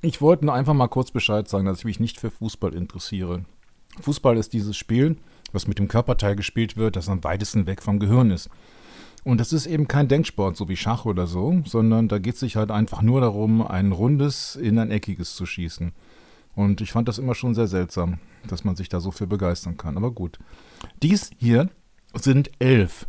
Ich wollte nur einfach mal kurz Bescheid sagen, dass ich mich nicht für Fußball interessiere. Fußball ist dieses Spiel, was mit dem Körperteil gespielt wird, das am weitesten weg vom Gehirn ist. Und das ist eben kein Denksport, so wie Schach oder so, sondern da geht es sich halt einfach nur darum, ein rundes in ein eckiges zu schießen. Und ich fand das immer schon sehr seltsam, dass man sich da so für begeistern kann. Aber gut. Dies hier sind elf.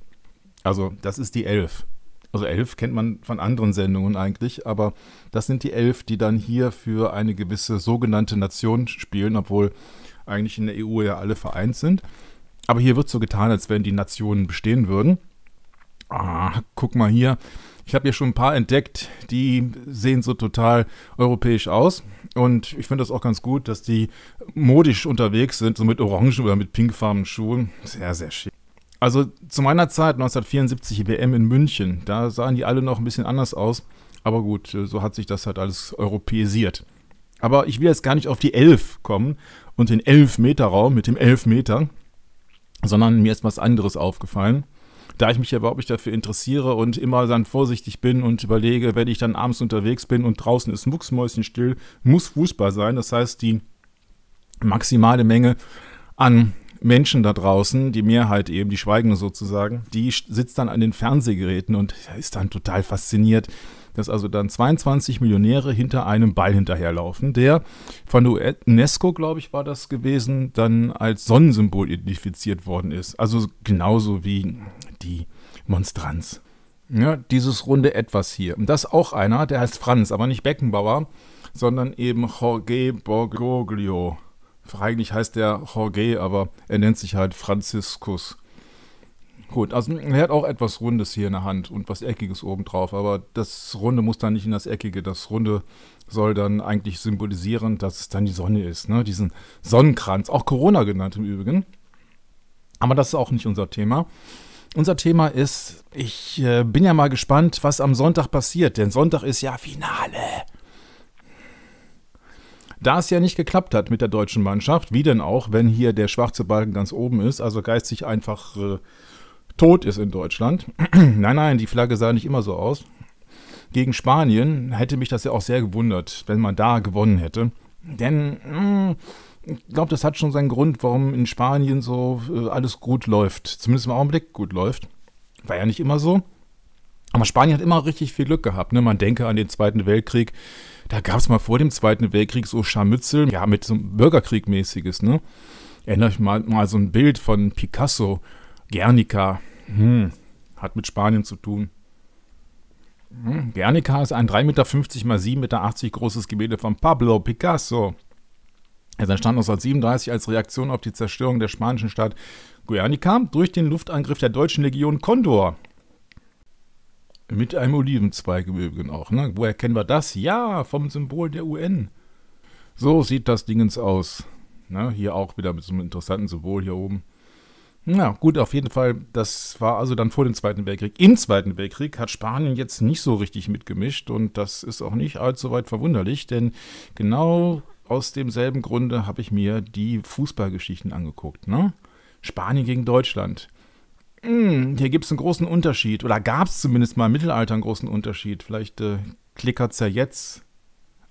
Also, das ist die elf. Also elf kennt man von anderen Sendungen eigentlich, aber das sind die elf, die dann hier für eine gewisse sogenannte Nation spielen, obwohl eigentlich in der EU ja alle vereint sind. Aber hier wird so getan, als wenn die Nationen bestehen würden. Ah, guck mal hier. Ich habe hier schon ein paar entdeckt, die sehen so total europäisch aus. Und ich finde das auch ganz gut, dass die modisch unterwegs sind, so mit orangen oder mit pinkfarbenen Schuhen. Sehr, sehr schick. Also zu meiner Zeit, 1974 WM in München, da sahen die alle noch ein bisschen anders aus. Aber gut, so hat sich das halt alles europäisiert. Aber ich will jetzt gar nicht auf die Elf kommen und den Elf-Meter-Raum mit dem Elf-Meter, sondern mir ist was anderes aufgefallen. Da ich mich ja überhaupt nicht dafür interessiere und immer dann vorsichtig bin und überlege, wenn ich dann abends unterwegs bin und draußen ist still, muss Fußball sein. Das heißt, die maximale Menge an Menschen da draußen, die Mehrheit eben, die Schweigende sozusagen, die sitzt dann an den Fernsehgeräten und ist dann total fasziniert, dass also dann 22 Millionäre hinter einem Ball hinterherlaufen, der von der UNESCO, e glaube ich, war das gewesen, dann als Sonnensymbol identifiziert worden ist. Also genauso wie die Monstranz. Ja, dieses runde Etwas hier. Und das auch einer, der heißt Franz, aber nicht Beckenbauer, sondern eben Jorge Borgoglio eigentlich heißt der Jorge, aber er nennt sich halt Franziskus. Gut, also er hat auch etwas Rundes hier in der Hand und was Eckiges obendrauf, aber das Runde muss dann nicht in das Eckige. Das Runde soll dann eigentlich symbolisieren, dass es dann die Sonne ist, ne? Diesen Sonnenkranz, auch Corona genannt im Übrigen. Aber das ist auch nicht unser Thema. Unser Thema ist, ich äh, bin ja mal gespannt, was am Sonntag passiert, denn Sonntag ist ja Finale. Da es ja nicht geklappt hat mit der deutschen Mannschaft, wie denn auch, wenn hier der schwarze Balken ganz oben ist, also geistig einfach äh, tot ist in Deutschland. nein, nein, die Flagge sah nicht immer so aus. Gegen Spanien hätte mich das ja auch sehr gewundert, wenn man da gewonnen hätte. Denn mh, hm, ich glaube, das hat schon seinen Grund, warum in Spanien so äh, alles gut läuft. Zumindest im Augenblick gut läuft. War ja nicht immer so. Aber Spanien hat immer richtig viel Glück gehabt. Ne? Man denke an den Zweiten Weltkrieg. Da gab es mal vor dem Zweiten Weltkrieg so Scharmützel, ja, mit so einem Bürgerkrieg-mäßiges. Ne? Erinnere ich mal, mal so ein Bild von Picasso, Guernica. Hm, hat mit Spanien zu tun. Hm, Guernica ist ein 3,50 Meter mal 7,80 Meter großes Gemälde von Pablo Picasso. Es entstand 1937 als Reaktion auf die Zerstörung der spanischen Stadt Guernica durch den Luftangriff der deutschen Legion Condor mit einem Olivenzweig im Übrigen auch. Ne? Woher kennen wir das? Ja, vom Symbol der UN. So sieht das Dingens aus. Ne? Hier auch wieder mit so einem interessanten Symbol hier oben. Na gut, auf jeden Fall, das war also dann vor dem Zweiten Weltkrieg. Im Zweiten Weltkrieg hat Spanien jetzt nicht so richtig mitgemischt und das ist auch nicht allzu weit verwunderlich, denn genau aus demselben Grunde habe ich mir die Fußballgeschichten angeguckt. Ne? Spanien gegen Deutschland mh, hm, hier gibt es einen großen Unterschied. Oder gab es zumindest mal im Mittelalter einen großen Unterschied. Vielleicht äh, klickert es ja jetzt.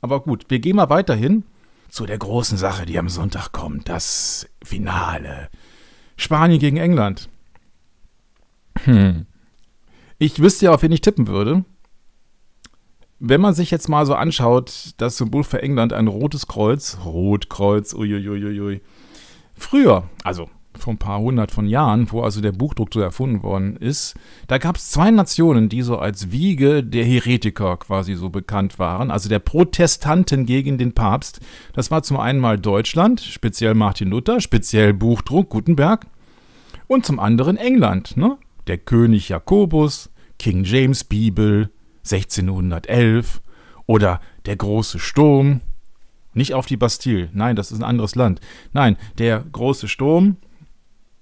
Aber gut, wir gehen mal weiterhin zu der großen Sache, die am Sonntag kommt. Das Finale. Spanien gegen England. Hm. Ich wüsste ja, auf wen ich tippen würde. Wenn man sich jetzt mal so anschaut, das Symbol für England, ein rotes Kreuz, Rotkreuz, uiuiuiui. Früher, also vor ein paar hundert von Jahren, wo also der Buchdruck so erfunden worden ist, da gab es zwei Nationen, die so als Wiege der Heretiker quasi so bekannt waren, also der Protestanten gegen den Papst. Das war zum einen mal Deutschland, speziell Martin Luther, speziell Buchdruck, Gutenberg, und zum anderen England, ne? der König Jakobus, King James Bibel, 1611 oder der große Sturm. Nicht auf die Bastille, nein, das ist ein anderes Land. Nein, der große Sturm,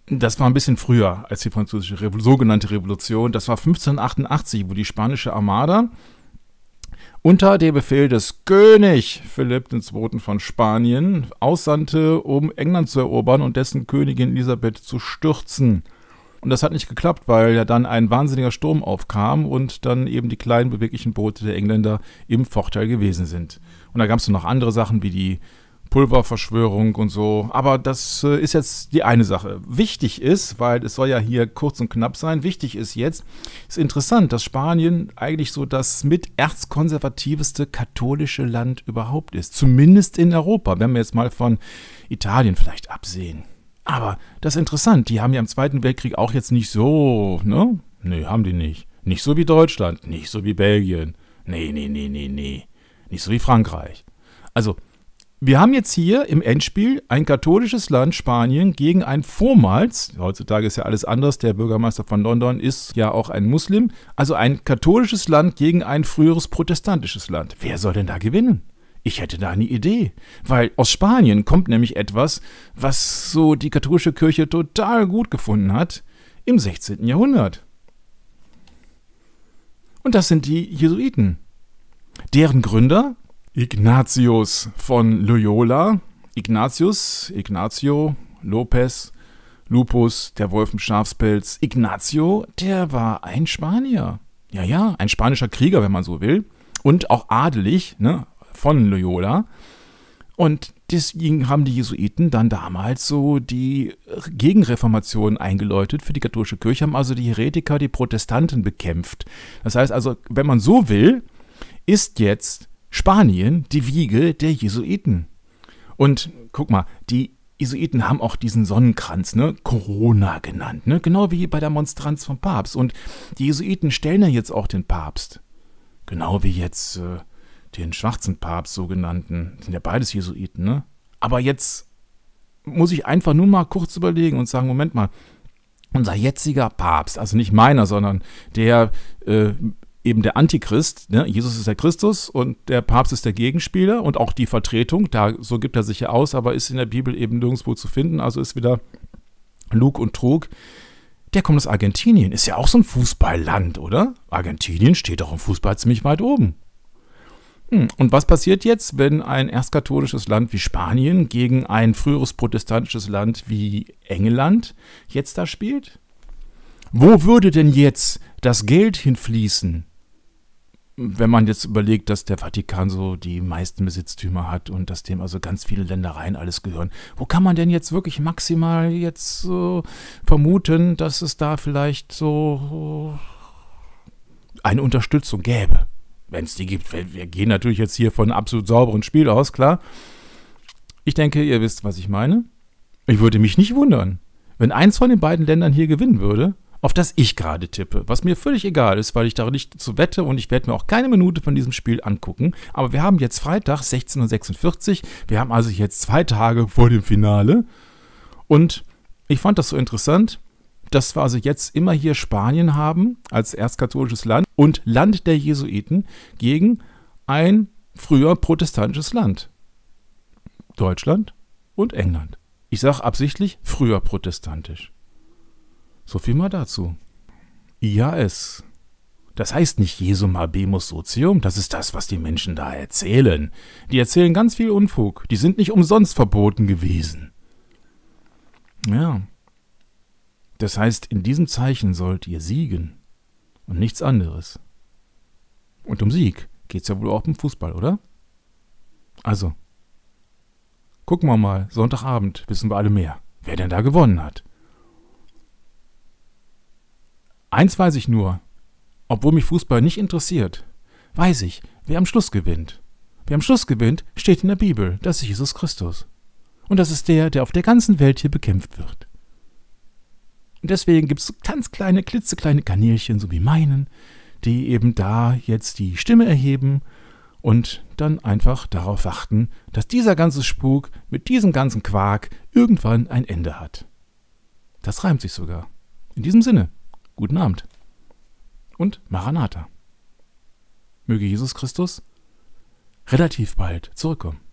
das war ein bisschen früher als die französische Revo sogenannte Revolution. Das war 1588, wo die spanische Armada unter dem Befehl des König Philipp II. von Spanien aussandte, um England zu erobern und dessen Königin Elisabeth zu stürzen. Und das hat nicht geklappt, weil ja dann ein wahnsinniger Sturm aufkam und dann eben die kleinen beweglichen Boote der Engländer im Vorteil gewesen sind. Und da gab es noch andere Sachen wie die Pulververschwörung und so. Aber das äh, ist jetzt die eine Sache. Wichtig ist, weil es soll ja hier kurz und knapp sein, wichtig ist jetzt, ist interessant, dass Spanien eigentlich so das mit erzkonservativste katholische Land überhaupt ist. Zumindest in Europa, wenn wir jetzt mal von Italien vielleicht absehen. Aber das ist interessant, die haben ja im Zweiten Weltkrieg auch jetzt nicht so, ne? Nee, haben die nicht. Nicht so wie Deutschland, nicht so wie Belgien. Nee, nee, nee, nee, nee. Nicht so wie Frankreich. Also, wir haben jetzt hier im Endspiel ein katholisches Land Spanien gegen ein vormals, heutzutage ist ja alles anders, der Bürgermeister von London ist ja auch ein Muslim, also ein katholisches Land gegen ein früheres protestantisches Land. Wer soll denn da gewinnen? Ich hätte da eine Idee, weil aus Spanien kommt nämlich etwas, was so die katholische Kirche total gut gefunden hat im 16. Jahrhundert. Und das sind die Jesuiten. Deren Gründer Ignatius von Loyola. Ignatius, Ignatio, Lopez, Lupus, der Wolf im Schafspelz. Ignatio, der war ein Spanier. Ja, ja, ein spanischer Krieger, wenn man so will. Und auch adelig, ne, von Loyola. Und deswegen haben die Jesuiten dann damals so die äh, Gegenreformation eingeläutet für die katholische Kirche, haben also die Heretiker, die Protestanten bekämpft. Das heißt also, wenn man so will, ist jetzt Spanien die Wiege der Jesuiten. Und guck mal, die Jesuiten haben auch diesen Sonnenkranz, ne, Corona genannt, ne, genau wie bei der Monstranz vom Papst. Und die Jesuiten stellen ja jetzt auch den Papst. Genau wie jetzt äh, den schwarzen Papst, sogenannten. sind ja beides Jesuiten, ne? Aber jetzt muss ich einfach nur mal kurz überlegen und sagen, Moment mal, unser jetziger Papst, also nicht meiner, sondern der äh, eben der Antichrist. Ne? Jesus ist der Christus und der Papst ist der Gegenspieler und auch die Vertretung. Da, so gibt er sich ja aus, aber ist in der Bibel eben nirgendwo zu finden. Also ist wieder Lug und Trug. Der kommt aus Argentinien. Ist ja auch so ein Fußballland, oder? Argentinien steht doch im Fußball ziemlich weit oben. Hm, und was passiert jetzt, wenn ein erstkatholisches Land wie Spanien gegen ein früheres protestantisches Land wie England jetzt da spielt? Wo würde denn jetzt das Geld hinfließen? wenn man jetzt überlegt, dass der Vatikan so die meisten Besitztümer hat und dass dem also ganz viele Ländereien alles gehören, wo kann man denn jetzt wirklich maximal jetzt so vermuten, dass es da vielleicht so eine Unterstützung gäbe? Wenn es die gibt. Wir gehen natürlich jetzt hier von absolut sauberen Spiel aus, klar. Ich denke, ihr wisst, was ich meine. Ich würde mich nicht wundern, wenn eins von den beiden Ländern hier gewinnen würde auf das ich gerade tippe. Was mir völlig egal ist, weil ich da nicht zu wette und ich werde mir auch keine Minute von diesem Spiel angucken. Aber wir haben jetzt Freitag 16.46 Uhr. Wir haben also jetzt zwei Tage vor dem Finale. Und ich fand das so interessant, dass wir also jetzt immer hier Spanien haben als erstkatholisches Land und Land der Jesuiten gegen ein früher protestantisches Land. Deutschland und England. Ich sage absichtlich früher protestantisch. So viel mal dazu. IAS. Das heißt nicht Jesum habemus socium, das ist das, was die Menschen da erzählen. Die erzählen ganz viel Unfug, die sind nicht umsonst verboten gewesen. Ja. Das heißt, in diesem Zeichen sollt ihr siegen und nichts anderes. Und um Sieg geht's ja wohl auch im Fußball, oder? Also, gucken wir mal, Sonntagabend wissen wir alle mehr, wer denn da gewonnen hat. Eins weiß ich nur, obwohl mich Fußball nicht interessiert, weiß ich, wer am Schluss gewinnt. Wer am Schluss gewinnt, steht in der Bibel, das ist Jesus Christus. Und das ist der, der auf der ganzen Welt hier bekämpft wird. Und deswegen gibt es ganz kleine, klitzekleine Kanälchen, so wie meinen, die eben da jetzt die Stimme erheben und dann einfach darauf warten, dass dieser ganze Spuk mit diesem ganzen Quark irgendwann ein Ende hat. Das reimt sich sogar. In diesem Sinne guten Abend und Maranatha. Möge Jesus Christus relativ bald zurückkommen.